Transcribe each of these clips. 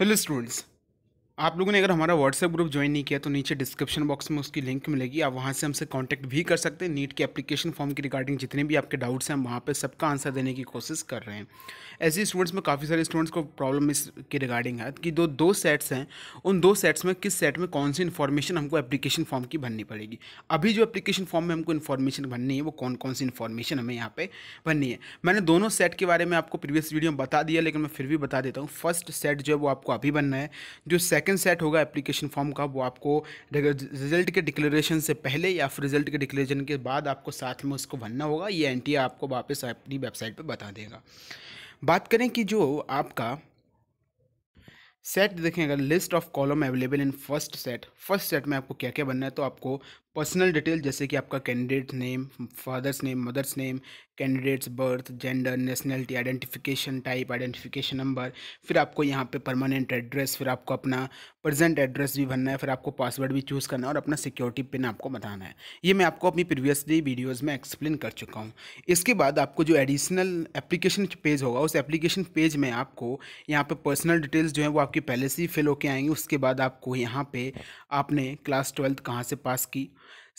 Hello students, आप लोगों ने अगर हमारा व्हाट्सएप ग्रुप ज्वाइन नहीं किया तो नीचे डिस्क्रिप्शन बॉक्स में उसकी लिंक मिलेगी आप वहाँ से हमसे कांटेक्ट भी कर सकते हैं नीट के एप्लीकेशन फॉर्म के रिगार्डिंग जितने भी आपके डाउट्स हैं हम वहाँ पर सबका आंसर देने की कोशिश कर रहे हैं ऐसे स्टूडेंट्स में काफ़ी सारे स्टूडेंट्स को प्रॉब्लम इसके रिगार्डिंग है कि दो दो सेट्स हैं उन दो सेट्स में किस सेट में कौन सी इन्फॉर्मेशन हमको एप्लीकेशन फॉर्म की भरनी पड़ेगी अभी जो एप्लीकेशन फॉर्म में हमको इन्फॉर्मेशन भरनी है वो कौन कौन सी इन्फॉर्मेशन हमें यहाँ पर भरनी है मैंने दोनों सेट के बारे में आपको प्रीवियस वीडियो में बता दिया लेकिन मैं फिर भी बता देता हूँ फर्स्ट सेट जो है वो आपको अभी बनना है जो सेकंड सेकंड सेट होगा एप्लीकेशन फॉर्म का वो आपको रिजल्ट के डिक्लेरेशन से पहले या फिर रिजल्ट के डिक्लेरेशन के बाद आपको साथ में उसको भरना होगा ये एन आपको वापस अपनी वेबसाइट पर बता देगा बात करें कि जो आपका सेट देखें अगर list of column available in first set first set में आपको क्या क्या बनना है तो आपको पर्सनल डिटेल जैसे कि आपका candidate name father's name mother's name candidate's birth gender nationality identification type identification number फिर आपको यहाँ पे परमानेंट एड्रेस फिर आपको अपना प्रेजेंट एड्रेस भी भरना है फिर आपको पासवर्ड भी चूज़ करना है और अपना सिक्योरिटी पिन आपको बताना है ये मैं आपको अपनी प्रीवियसली वीडियोज़ में एक्सप्लेन कर चुका हूँ इसके बाद आपको जो एडिशनल एप्लीकेशन पेज होगा उस एप्लीकेशन पेज में आपको यहाँ पर पर्सनल डिटेल्स जो है वो आपकी पहले से ही फिल होके आएंगी उसके बाद आपको यहाँ पर आपने क्लास ट्वेल्थ कहाँ से पास की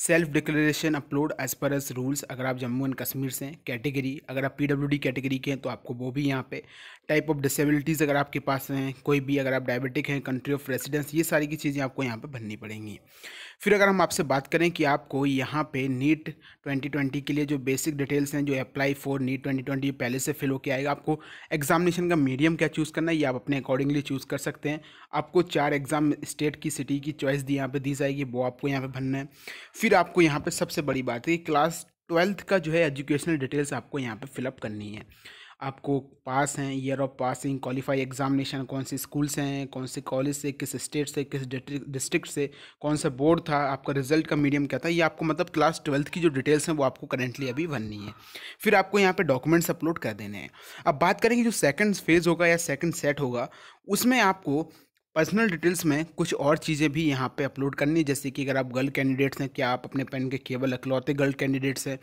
self declaration upload age per age rules अगर आप जम्मू एंड कश्मीर से हैं कैटेगरी अगर आप पीडब्ल्यूडी कैटेगरी के हैं तो आपको वो भी यहाँ पे टाइप ऑफ डिसेबिलिटीज़ अगर आपके पास हैं कोई भी अगर आप डायबिटिक हैं कंट्री ऑफ रेसिडेंस ये सारी की चीज़ें आपको यहाँ पे भरनी पड़ेंगी फिर अगर हम आपसे बात करें कि आपको यहाँ पे नीट ट्वेंटी के लिए जो बेसिक डिटेल्स हैं जो अप्लाई फॉर नीट ट्वेंटी पहले से फिल होकर आएगा आपको एग्जामिनेशन का मीडियम क्या चूज़ करना है ये आप अपने अकॉर्डिंगली चूज़ कर सकते हैं आपको चार एग्ज़ाम स्टेट की सिटी की चॉइस दी यहाँ पर दी जाएगी वो आपको यहाँ पर भरना है फिर फिर आपको यहाँ पर सबसे बड़ी बात है कि क्लास ट्वेल्थ का जो है एजुकेशनल डिटेल्स आपको यहाँ पर फिलअप करनी है आपको पास हैं year of passing qualify examination कौन से स्कूल से हैं कौन से कॉलेज से किस स्टेट से किस डिस्ट्रिक्ट से कौन सा बोर्ड था आपका रिजल्ट का मीडियम क्या था ये आपको मतलब क्लास ट्वेल्थ की जो डिटेल्स हैं वो आपको करेंटली अभी भरनी है फिर आपको यहाँ पे डॉक्यूमेंट्स अपलोड कर देने हैं अब बात करेंगे जो सेकंड फेज़ होगा या सेकंड सेट होगा उसमें आपको पर्सनल डिटेल्स में कुछ और चीज़ें भी यहाँ पे अपलोड करनी है जैसे कि अगर आप गर्ल कैंडिडेट्स हैं क्या आप अपने पेन के केवल अकलौते गर्ल कैंडिडेट्स हैं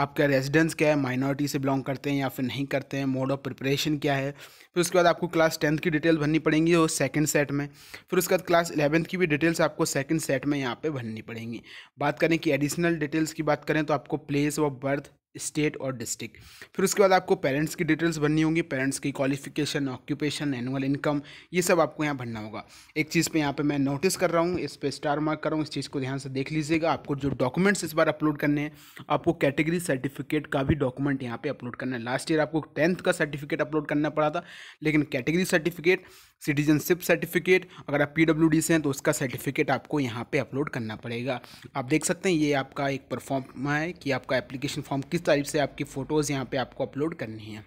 आपका रेजिडेंस क्या है माइनॉरिटी से बिलोंग करते हैं या फिर नहीं करते हैं मोड ऑफ प्रिपरेशन क्या है फिर उसके बाद आपको क्लास टेंथ की डिटेल भरनी पड़ेंगी वो सेकेंड सेट में फिर उसके बाद क्लास इलेवंथ की भी डिटेल्स आपको सेकेंड सेट में यहाँ पर भरनी पड़ेंगी बात करें कि एडिशनल डिटेल्स की बात करें तो आपको प्लेस ऑफ बर्थ स्टेट और डिस्ट्रिक्ट फिर उसके बाद आपको पेरेंट्स की डिटेल्स भरनी होंगी पेरेंट्स की क्वालिफिकेशन ऑक्यूपेशन एनुअल इनकम ये सब आपको यहाँ भरना होगा एक चीज़ पे यहाँ पे मैं नोटिस कर रहा हूँ इस पर स्टार मार्क कर रहा हूँ इस चीज़ को ध्यान से देख लीजिएगा आपको जो डॉक्यूमेंट्स इस बार अपलोड करने हैं आपको कैटेगरी सर्टिफिकेट का भी डॉक्यूमेंट यहाँ पर अपलोड करना है लास्ट ईयर आपको टेंथ का सर्टिफिकेट अपलोड करना पड़ा था लेकिन कैटेगरी सर्टिफिकेट सिटीजनशिप सर्टिफिकेट अगर आप पी से हैं तो उसका सर्टिफिकेट आपको यहाँ पर अपलोड करना पड़ेगा आप देख सकते हैं ये आपका एक परफॉर्म है कि आपका एप्लीकेशन फॉर्म किस तारीख से आपकी फ़ोटोज़ यहाँ पे आपको अपलोड करनी है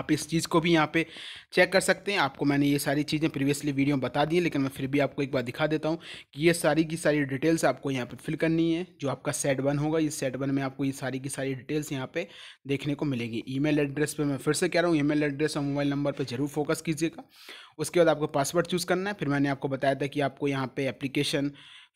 आप इस चीज़ को भी यहाँ पे चेक कर सकते हैं आपको मैंने ये सारी चीज़ें प्रीवियसली वीडियो में बता दी हैं लेकिन मैं फिर भी आपको एक बार दिखा देता हूँ कि ये सारी की सारी डिटेल्स आपको यहाँ पे फिल करनी है जो आपका सेट वन होगा इस सेट वन में आपको ये सारी की सारी डिटेल्स यहाँ पे देखने को मिलेगी ई एड्रेस पर मैं फिर से कह रहा हूँ ई एड्रेस और मोबाइल नंबर पर जरूर फोकस कीजिएगा उसके बाद आपको पासवर्ड चूज़ करना है फिर मैंने आपको बताया था कि आपको यहाँ पर एप्लीकेशन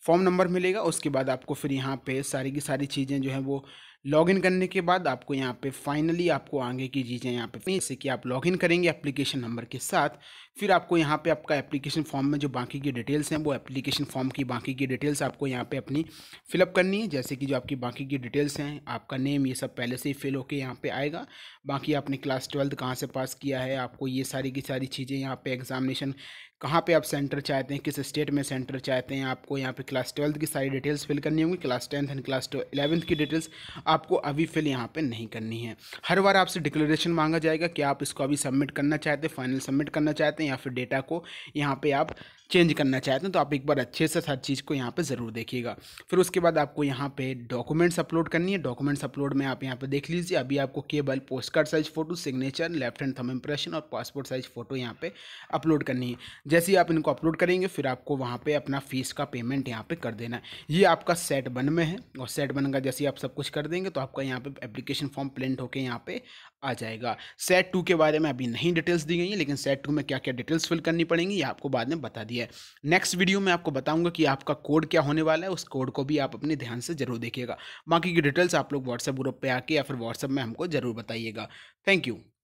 फॉर्म नंबर मिलेगा उसके बाद आपको फिर यहाँ पे सारी की सारी चीज़ें जो है वो लॉगिन करने के बाद आपको यहाँ पे फाइनली आपको आगे की चीज़ें यहाँ पे जैसे कि आप लॉगिन करेंगे एप्लीकेशन नंबर के साथ फिर आपको यहाँ पे आपका एप्लीकेशन फॉर्म में जो बाकी की डिटेल्स हैं वो एप्लीकेशन फॉर्म की बाकी की डिटेल्स आपको यहाँ पे अपनी फिलअप करनी है जैसे कि जो आपकी बाकी की डिटेल्स हैं आपका नेम ये सब पहले से ही फिल होकर यहाँ पर आएगा बाकी आपने क्लास ट्वेल्थ कहाँ से पास किया है आपको ये सारी की सारी चीज़ें यहाँ पर एग्जामिनेशन कहाँ पे आप सेंटर चाहते हैं किस स्टेट में सेंटर चाहते हैं आपको यहाँ पे क्लास ट्वेल्थ की सारी डिटेल्स फिल करनी होंगी class tenth and class eleventh की डिटेल्स आपको अभी फिल यहाँ पे नहीं करनी है हर बार आपसे डिक्लेरेशन मांगा जाएगा कि आप इसको अभी सबमिट करना चाहते हैं फाइनल सबमिट करना चाहते हैं या फिर डेटा को यहाँ पर आप चेंज करना चाहते हैं तो आप एक बार अच्छे से हर चीज़ को यहाँ पर ज़रूर देखिएगा फिर उसके बाद आपको यहाँ पे डॉक्यूमेंट्स अपलोड करनी है डॉक्यूमेंट्स अपलोड में आप यहाँ पे देख लीजिए अभी आपको केवल post card size photo signature left hand thumb impression और पासपोर्ट साइज फ़ोटो यहाँ पे अपलोड करनी है जैसे ही आप इनको अपलोड करेंगे फिर आपको वहाँ पे अपना फीस का पेमेंट यहाँ पे कर देना है ये आपका सेट वन में है और सेट वन का जैसे ही आप सब कुछ कर देंगे तो आपका यहाँ पे एप्लीकेशन फॉर्म प्रिंट होकर यहाँ पे आ जाएगा सेट टू के बारे में अभी नहीं डिटेल्स दी गई हैं लेकिन सेट टू में क्या क्या डिटेल्स फिल करनी पड़ेंगी ये आपको बाद में बता दिया है नेक्स्ट वीडियो में आपको बताऊँगा कि आपका कोड क्या होने वाला है उस कोड को भी आप अपने ध्यान से जरूर देखिएगा बाकी की डिटेल्स आप लोग व्हाट्सएप ग्रुप पर आके या फिर व्हाट्सएप में हमको जरूर बताइएगा थैंक यू